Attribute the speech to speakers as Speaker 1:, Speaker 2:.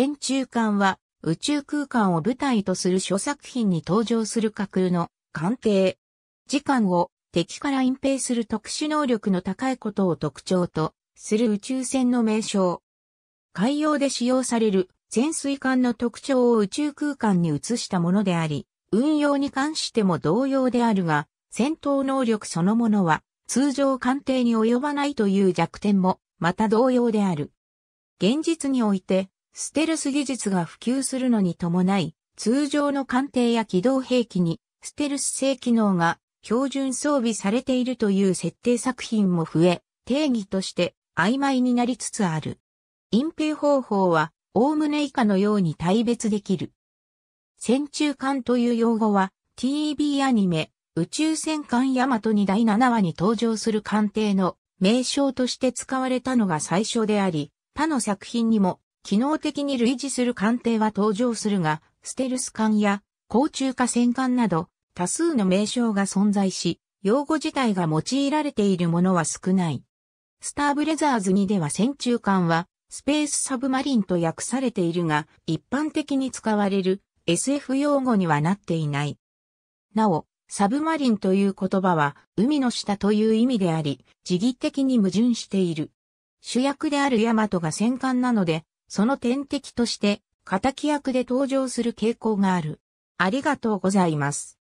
Speaker 1: 戦中艦は宇宙空間を舞台とする諸作品に登場する架空の艦艇。時間を敵から隠蔽する特殊能力の高いことを特徴とする宇宙船の名称。海洋で使用される潜水艦の特徴を宇宙空間に移したものであり、運用に関しても同様であるが、戦闘能力そのものは通常艦艇に及ばないという弱点もまた同様である。現実においてステルス技術が普及するのに伴い、通常の艦艇や機動兵器にステルス性機能が標準装備されているという設定作品も増え、定義として曖昧になりつつある。隠蔽方法は、おおむね以下のように大別できる。戦中艦という用語は、TV アニメ、宇宙戦艦ヤマトに第7話に登場する艦艇の名称として使われたのが最初であり、他の作品にも機能的に類似する艦艇は登場するが、ステルス艦や、高中化戦艦など、多数の名称が存在し、用語自体が用いられているものは少ない。スターブレザーズ2では戦中艦は、スペースサブマリンと訳されているが、一般的に使われる SF 用語にはなっていない。なお、サブマリンという言葉は、海の下という意味であり、時義的に矛盾している。主役であるヤマトが戦艦なので、その天敵として、仇役で登場する傾向がある。ありがとうございます。